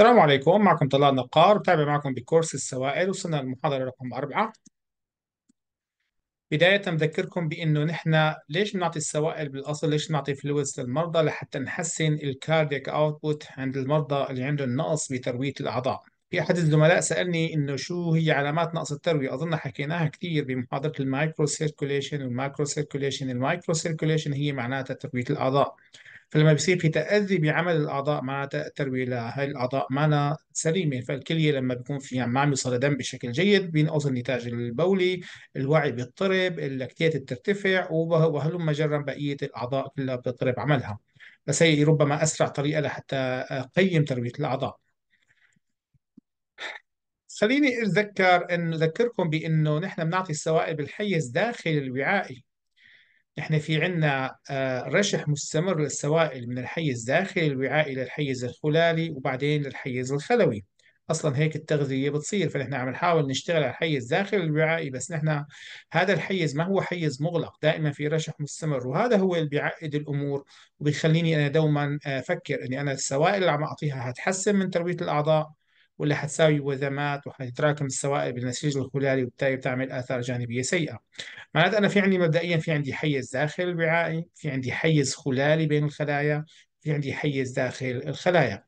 السلام عليكم معكم طلال نقار بتابع معكم بكورس السوائل وصلنا للمحاضرة رقم أربعة بداية بذكركم بأنه نحن ليش بنعطي السوائل بالأصل ليش بنعطي فلويدز للمرضى لحتى نحسن الكاردياك أوتبوت عند المرضى اللي عندهم نقص بتروية الأعضاء في أحد الزملاء سألني إنه شو هي علامات نقص التروية أظن حكيناها كثير بمحاضرة المايكرو سيركوليشن والمايكرو سيركوليشن المايكرو سيركوليشن هي معناتها تروية الأعضاء فلما بيصير في تأذي بعمل الأعضاء مع التروي لهي الأعضاء مانا سليمة فالكلية لما بيكون فيها ما عم يوصل دم بشكل جيد بينقص النتاج البولي الوعي بيضطرب اللاكتيات بترتفع وهلم جرا بقية الأعضاء كلها بتضطرب عملها بس هي ربما أسرع طريقة لحتى أقيم تروية الأعضاء خليني اتذكر انه اذكركم بانه نحن بنعطي السوائل بالحيز داخل الوعائي إحنا في عندنا آه، رشح مستمر للسوائل من الحيز داخل الوعاء إلى الحيز الخلالي وبعدين للحيز الخلوي اصلا هيك التغذيه بتصير فنحن عم نحاول نشتغل على الحيز داخل الوعائي بس نحن هذا الحيز ما هو حيز مغلق دائما في رشح مستمر وهذا هو اللي بيعقد الامور وبيخليني انا دوما آه، افكر اني انا السوائل اللي عم اعطيها هتحسن من ترويه الاعضاء واللي حتساوي وذمات وحتتراكم السوائل بالنسيج الخلالي وبالتالي بتعمل آثار جانبية سيئة معناته أنا في عندي مبدئيا في عندي حيز داخل الوعائي في عندي حيز خلالي بين الخلايا في عندي حيز داخل الخلايا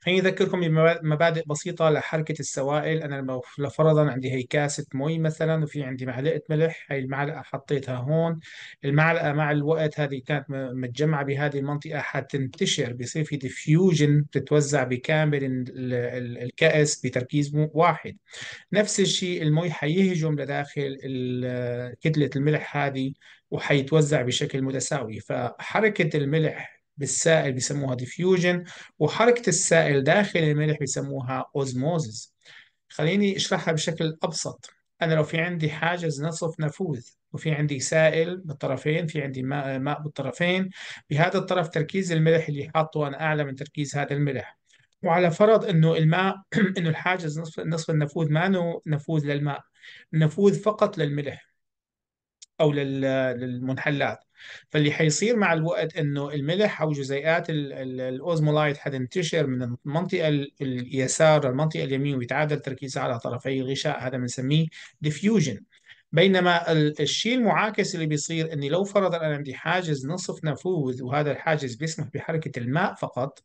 خليني أذكركم بمبادئ بسيطة لحركة السوائل أنا لو فرضا عندي هي كاسة مي مثلا وفي عندي معلقة ملح هي المعلقة حطيتها هون المعلقة مع الوقت هذه كانت متجمعة بهذه المنطقة حتنتشر بصير في ديفيوجن بتتوزع بكامل الكأس بتركيز واحد نفس الشيء المي حيهجم لداخل كتلة الملح هذه وحيتوزع بشكل متساوي فحركة الملح بالسائل بيسموها ديفيوجن وحركة السائل داخل الملح بيسموها اوزموزز خليني اشرحها بشكل ابسط انا لو في عندي حاجز نصف نفوذ وفي عندي سائل بالطرفين في عندي ماء, ماء بالطرفين بهذا الطرف تركيز الملح اللي حاطه انا اعلى من تركيز هذا الملح وعلى فرض انه الماء انه الحاجز نصف نصف النفوذ ما نفوذ للماء نفوذ فقط للملح او للمنحلات فاللي حيصير مع الوقت انه الملح او جزيئات الاوزمولايت حتنتشر من المنطقه اليسار للمنطقه اليمين ويتعادل تركيزها على طرفي الغشاء هذا بنسميه ديفيوجن بينما الشيء المعاكس اللي بيصير اني لو فرضا انا عندي حاجز نصف نفوذ وهذا الحاجز بيسمح بحركه الماء فقط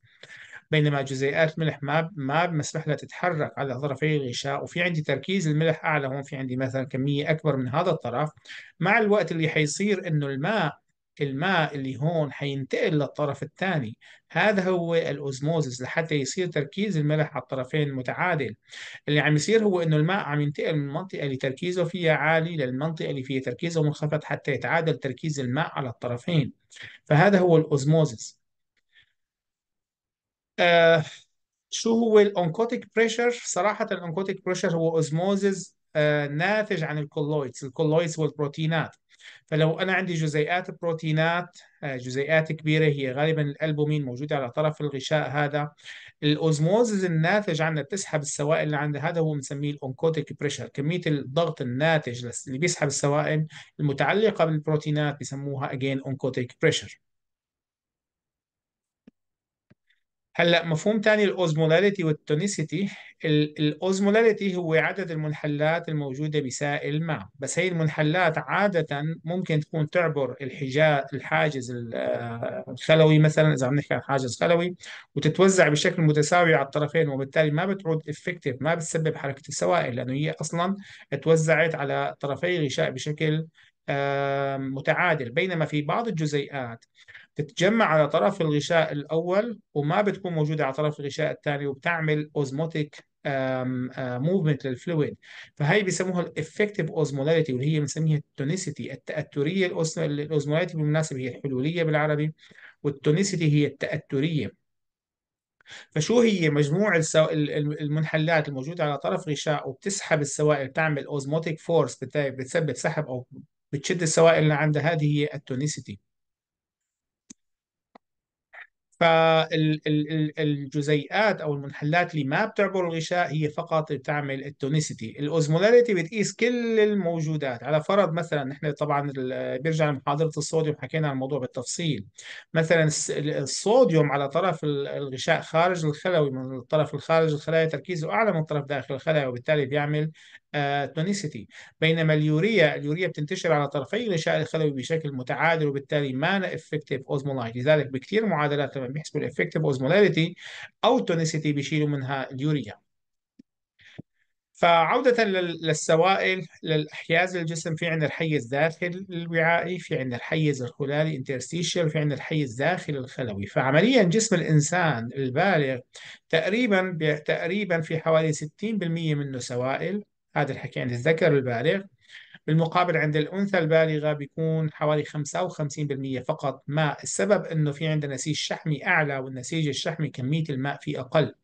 بينما جزيئات ملح ما ما بمسمح لها تتحرك على طرفي الغشاء وفي عندي تركيز الملح اعلى هون في عندي مثلا كميه اكبر من هذا الطرف مع الوقت اللي حيصير انه الماء الماء اللي هون حينتقل للطرف الثاني هذا هو الاوزموزس لحتى يصير تركيز الملح على الطرفين متعادل اللي عم يصير هو انه الماء عم ينتقل من المنطقه اللي تركيزه فيها عالي للمنطقه اللي فيها تركيزه منخفض حتى يتعادل تركيز الماء على الطرفين فهذا هو الاوزموزس آه شو هو الانكوتيك بريشر؟ صراحة الانكوتيك بريشر هو أوزموزز آه ناتج عن الكولويدز، الكولويدز والبروتينات فلو أنا عندي جزيئات بروتينات آه جزيئات كبيرة هي غالبا الألبومين موجودة على طرف الغشاء هذا الأوزموزز الناتج عنها بتسحب السوائل اللي عندها هذا هو بنسميه الانكوتيك بريشر كمية الضغط الناتج اللي بيسحب السوائل المتعلقة بالبروتينات بسموها اجين أونكوتيك بريشر هلا مفهوم تاني الاوزمولاريتي والتونيسيتي الاوزمولاريتي هو عدد المنحلات الموجوده بسائل ما بس هي المنحلات عاده ممكن تكون تعبر الحجاز الحاجز الخلوي مثلا اذا عم نحكي عن حاجز خلوي وتتوزع بشكل متساوي على الطرفين وبالتالي ما بتعود افكتيف ما بتسبب حركه السوائل لانه هي اصلا توزعت على طرفي غشاء بشكل متعادل بينما في بعض الجزيئات تتجمع على طرف الغشاء الأول وما بتكون موجودة على طرف الغشاء الثاني وبتعمل اوزموتيك موفمنت للفلويد فهي بسموها الافكتيف اوزمولاريتي واللي هي بنسميها التونيسيتي التأثرية الاوزمولاريتي بالمناسبة هي الحلولية بالعربي والتونيسيتي هي التأثرية فشو هي مجموع السو... المنحلات الموجودة على طرف غشاء وبتسحب السوائل بتعمل اوزموتيك فورس بتسبب سحب أو بتشد السوائل لعندها هذه هي التونيسيتي فالجزيئات او المنحلات اللي ما بتعبر الغشاء هي فقط بتعمل التونيسيتي الاوزمولاريتي بتقيس كل الموجودات على فرض مثلا نحن طبعا بيرجع لمحاضره الصوديوم حكينا عن الموضوع بالتفصيل مثلا الصوديوم على طرف الغشاء خارج الخلوي من الطرف الخارج الخلايا تركيزه اعلى من الطرف داخل الخلايا وبالتالي بيعمل آه، تونيسيتي بينما اليوريا اليوريا بتنتشر على طرفي الغشاء الخلوي بشكل متعادل وبالتالي ما لنا افكتيف اوزمولايت لذلك بكثير معادلات لما بيحسبوا الافكتيف اوزمولاريتي او تونيسيتي بيشيلوا منها اليوريا فعودة للسوائل للأحياز الجسم في عندنا الحيز داخل الوعائي في عندنا الحيز الخلالي interstitial في عندنا الحيز داخل الخلوي فعمليا جسم الإنسان البالغ تقريبا تقريبا في حوالي 60% منه سوائل هذا الحكي يعني الذكر البالغ بالمقابل عند الأنثى البالغة بيكون حوالي 55% فقط ماء السبب أنه في عندنا نسيج شحمي أعلى والنسيج الشحمي كمية الماء فيه أقل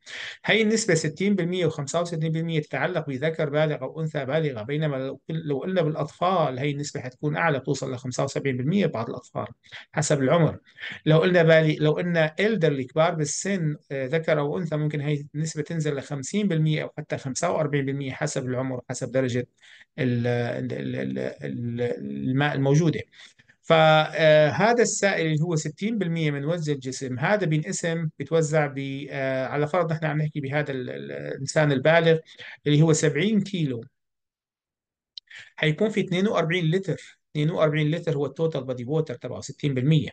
هي النسبة 60% و65% تتعلق بذكر بالغ أو أنثى بالغة بينما لو قلنا بالأطفال هي النسبة حتكون أعلى بتوصل ل 75% بعض الأطفال حسب العمر لو قلنا بالي لو قلنا إلدر الكبار بالسن آه، ذكر أو أنثى ممكن هي النسبة تنزل ل 50% أو حتى 45% حسب العمر حسب درجة ال الماء الموجوده فهذا آه، السائل اللي هو 60% من وزن الجسم هذا بينقسم بتوزع ب آه، على فرض نحن عم نحكي بهذا الانسان البالغ اللي هو 70 كيلو حيكون في 42 لتر 42 لتر هو التوتال بادي ووتر تبعه 60%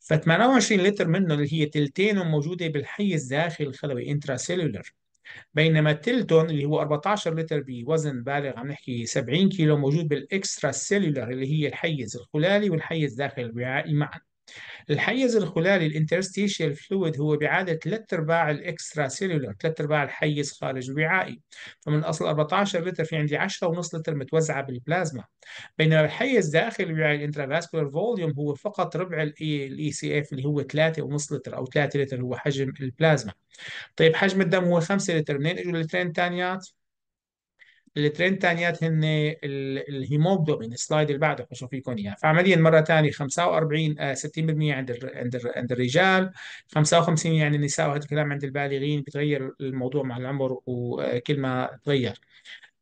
ف 28 لتر منه اللي هي تلتينهم موجوده بالحيز الداخلي الخلوي انترا سيلولر بينما التلتون اللي هو 14 لتر بوزن بالغ عم نحكي 70 كيلو موجود بالاكسترا سيلولار اللي هي الحيز الخلالي والحيز داخل الوعائي معا الحيز الخلالي الانترستيشيال فلويد هو بعادة ثلاث أرباع الإكسترا سيلولر ثلاث أرباع الحيز خارج الوعائي فمن أصل 14 لتر في عندي 10 ونص لتر متوزعة بالبلازما بينما الحيز داخل الوعاء الانترافاسكولار فوليوم هو فقط ربع الاي سي اف e اللي هو ثلاثة ونص لتر أو 3 لتر هو حجم البلازما طيب حجم الدم هو 5 لتر منين اجوا اللترين الثانيات؟ الترين تانيات هن الهيموجلوبين السلايد اللي بعده حشوا فيكم اياه فعمليا مره ثانيه 45 60% عند عند عند الرجال 55 عند يعني النساء وهذا الكلام عند البالغين بتغير الموضوع مع العمر وكل آه، ما تغير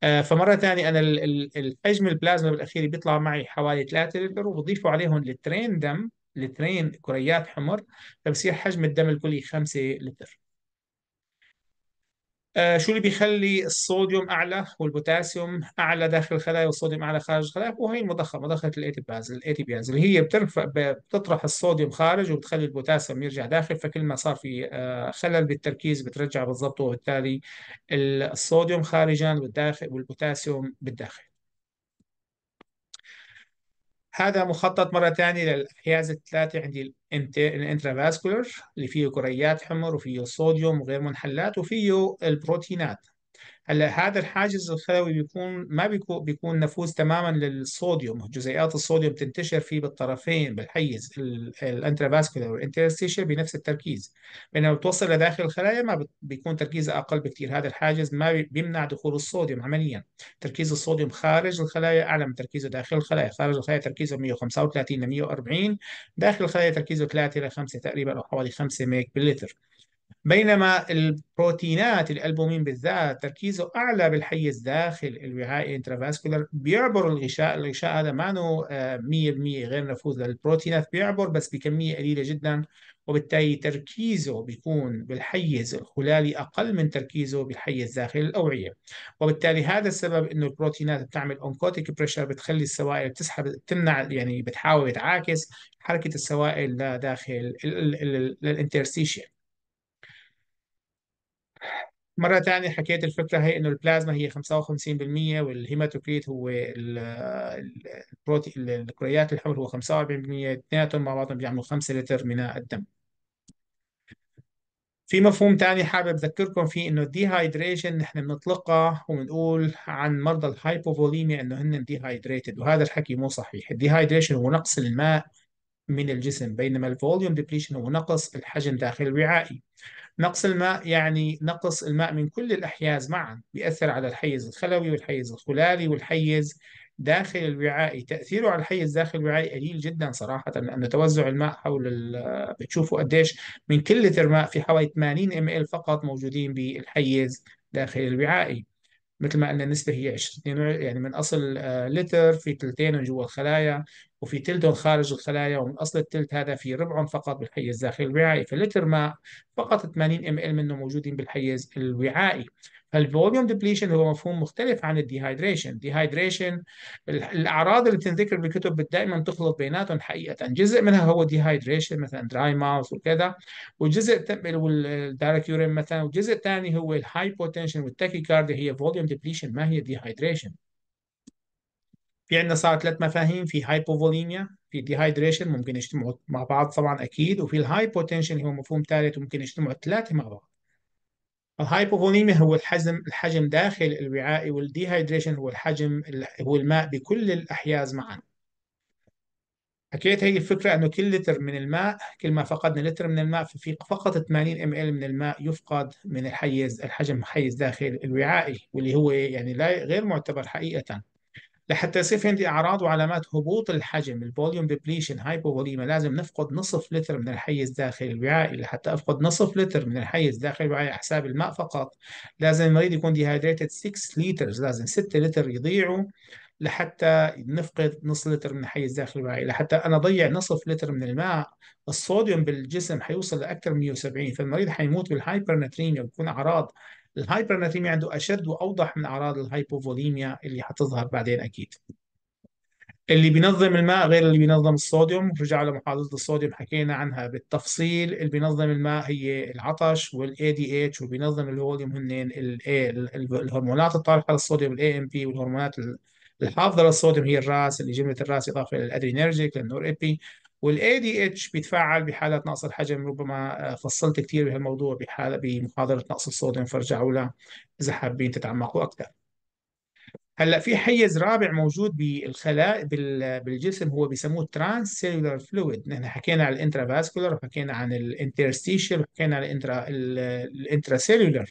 آه، فمره ثانيه انا الحجم البلازما بالاخير بيطلع معي حوالي 3 لتر وبضيفوا عليهم لترين دم لترين كريات حمر فبصير حجم الدم الكلي 5 لتر آه، شو اللي بيخلي الصوديوم اعلى والبوتاسيوم اعلى داخل الخلايا والصوديوم اعلى خارج الخلايا وهي المضخه مضخه الايتي باز اللي هي بترفع بتطرح الصوديوم خارج وبتخلي البوتاسيوم يرجع داخل فكل ما صار في آه، خلل بالتركيز بترجع بالضبط وبالتالي الصوديوم خارجا والداخل والبوتاسيوم بالداخل هذا مخطط مرة ثانية للأحياز الثلاثة عندي الانترافاسكولر اللي فيه كريات حمر وفيه صوديوم وغير منحلات وفيه البروتينات هلا هذا الحاجز الخلوي بيكون ما بيكون بيكون نفوذ تماما للصوديوم جزيئات الصوديوم تنتشر فيه بالطرفين بالحيز الانترافاسكولار والانترستيشيال بنفس التركيز بينما بتوصل لداخل الخلايا ما بيكون تركيزها اقل بكثير هذا الحاجز ما بيمنع دخول الصوديوم عمليا تركيز الصوديوم خارج الخلايا اعلى من تركيزه داخل الخلايا خارج الخلايا تركيزه 135 ل 140 داخل الخلايا تركيزه 3 ل 5 تقريبا او حوالي 5 ميك باللتر بينما البروتينات الألبومين بالذات تركيزه أعلى بالحيز داخل الوعاء انترافاسكولار بيعبر الغشاء الغشاء هذا مانو 100% آه، غير نفوذ للبروتينات بيعبر بس بكمية قليلة جدا وبالتالي تركيزه بيكون بالحيز الخلالي أقل من تركيزه بالحيز داخل الأوعية وبالتالي هذا السبب أنه البروتينات بتعمل أونكوتيك بريشر بتخلي السوائل بتسحب بتمنع يعني بتحاول تعاكس حركة السوائل لداخل الانترستيشن مرة تانية حكيت الفكرة هي إنه البلازما هي 55% والهيماتوكريت هو البروتي الكريات الحمر هو 45% اثنيناتهم مع بعضهم بيعملوا 5 لتر من الدم في مفهوم تاني حابب أذكركم فيه إنه الديهايدريشن نحن بنطلقها وبنقول عن مرضى الهايبوفوليميا إنه هن ديهايدريتد وهذا الحكي مو صحيح، الديهايدريشن هو نقص الماء من الجسم بينما الفوليوم ديبليشن هو نقص الحجم داخل الوعائي. نقص الماء يعني نقص الماء من كل الأحياز معا بيأثر على الحيز الخلوي والحيز الخلالي والحيز داخل الوعاء تأثيره على الحيز داخل الوعاء قليل جدا صراحة لأنه توزع الماء حول آه، بتشوفوا قديش من كل لتر ماء في حوالي 80 ml فقط موجودين بالحيز داخل الوعائي مثل ما قلنا النسبة هي 22 يعني من أصل آه، لتر في ثلثين جوا الخلايا وفي ثلث خارج الخلايا ومن أصل الثلث هذا في ربع فقط بالحيز الداخلي الوعائي فلتر ماء فقط 80 ال منه موجودين بالحيز الوعائي فالفوليوم ديبليشن هو مفهوم مختلف عن الديهايدريشن ديهايدريشن الاعراض اللي بتنذكر بالكتب دائما تخلط بيناتهم حقيقه جزء منها هو ديهايدريشن مثلا دراي ماوث وكذا وجزء والدايركت يورين مثلا وجزء ثاني هو الهايبوتنشن والتاكيكارديا هي فوليوم ديبليشن ما هي ديهايدريشن في عندنا صار ثلاث مفاهيم في هايبوفوليميا في ديهايدريشن ممكن يجتمعوا مع بعض طبعا اكيد وفي الهايبوتنشن هو مفهوم ثالث وممكن يجتمعوا الثلاثه مع بعض الهايبوفوليميا هو الحجم الحجم داخل الوعاء والديهايدريشن هو الحجم هو الماء بكل الأحياز معا حكيت هي الفكرة أنه كل لتر من الماء كل ما فقدنا لتر من الماء ففي فقط 80 ال من الماء يفقد من الحيز الحجم حيز داخل الوعائي واللي هو يعني لا غير معتبر حقيقة لحتى يصير في عندي اعراض وعلامات هبوط الحجم الفوليوم ديبليشن هايبوفوليما لازم نفقد نصف لتر من الحيز داخل الوعائي لحتى افقد نصف لتر من الحيز داخل الوعائي على حساب الماء فقط لازم المريض يكون ديهايدريتد 6 لترز لازم 6 لتر يضيعوا لحتى نفقد نص لتر من الحيز داخل الوعائي لحتى انا اضيع نصف لتر من الماء الصوديوم بالجسم حيوصل لاكثر من 170 فالمريض حيموت بالهايبرناتريميا بتكون اعراض الهايبرناتريميا عنده اشد واوضح من اعراض الهايبوفوليميا اللي حتظهر بعدين اكيد اللي بينظم الماء غير اللي بينظم الصوديوم على محاضرة الصوديوم حكينا عنها بالتفصيل اللي بينظم الماء هي العطش والاي دي اتش وبينظم الهوليوم A الهرمونات الطارحة للصوديوم الاي ام بي والهرمونات الحافظة للصوديوم هي الراس اللي جملة الراس إضافة للأدرينيرجيك للنور إبي وال ADH بيتفاعل بحالة نقص الحجم ربما آه، فصلت كثير بهالموضوع بحالة بمحاضرة نقص الصوديوم فرجعوا لها إذا حابين تتعمقوا أكثر هلا في حيز رابع موجود بالخلايا بالجسم هو بيسموه ترانس سيلولار فلويد نحن حكينا عن الانترا فاسكولار وحكينا عن الانترستيشال وحكينا عن الانترا الانترا سيلولار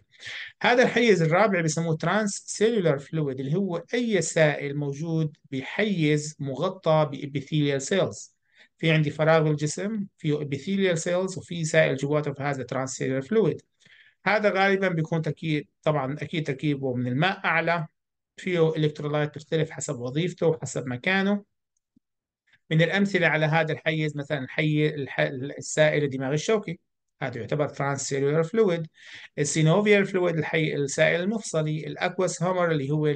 هذا الحيز الرابع بيسموه ترانس سيلولار فلويد اللي هو اي سائل موجود بحيز مغطى بابيثيليال سيلز في عندي فراغ بالجسم في epithelial cells وفي سائل جواتها هذا transcellular fluid هذا غالبا بيكون تركيب طبعا اكيد تركيبه من الماء اعلى فيه الكترولايت تختلف حسب وظيفته وحسب مكانه من الامثله على هذا الحيز مثلا الحي السائل الدماغي الشوكي هذا يعتبر ترانسسيلولار فلويد السينوفيال فلويد الحي السائل المفصلي الاكوس هومر اللي هو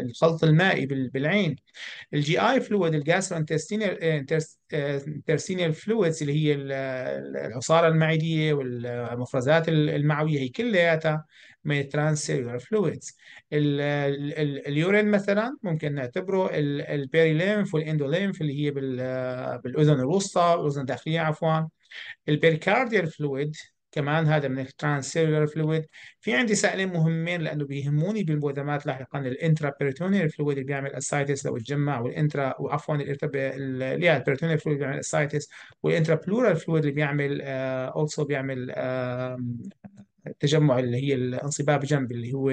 الخلط المائي بالعين الجي اي فلويد انترستينيال فلويدز آه، آه، اللي هي الحصاره المعديه والمفرزات المعويه هي كلياتها من الترانسسيلولار فلويدز اليورين مثلا ممكن نعتبره البيريليمف والاندوليمف اللي هي بالاذن الوسطى الاذن الداخليه عفوا البيركارديال فلويد كمان هذا من الترانسيلولر فلويد في عندي سائلين مهمين لانه بيهموني بالمقدمات لاحقا الانترا بيريتونيال فلويد اللي بيعمل اسايتس لو تجمع والانترا وعفوا اللي البيريتونيال فلويد بيعمل اسايتس والانترا بلورال فلويد اللي بيعمل اولسو آه بيعمل آه تجمع اللي هي الانصباب جنب اللي هو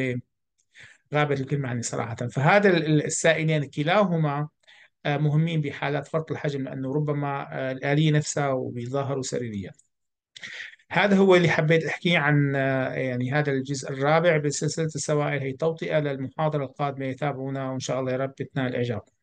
غابت الكلمه عني صراحه فهذا السائلين كلاهما آه، مهمين بحالات فرط الحجم لأنه ربما آه، الآلية نفسها وبيظاهروا سريريا هذا هو اللي حبيت أحكيه عن آه، يعني هذا الجزء الرابع بسلسلة السوائل هي توطئة للمحاضرة القادمة يتابعونا وإن شاء الله يا رب تنال إعجابكم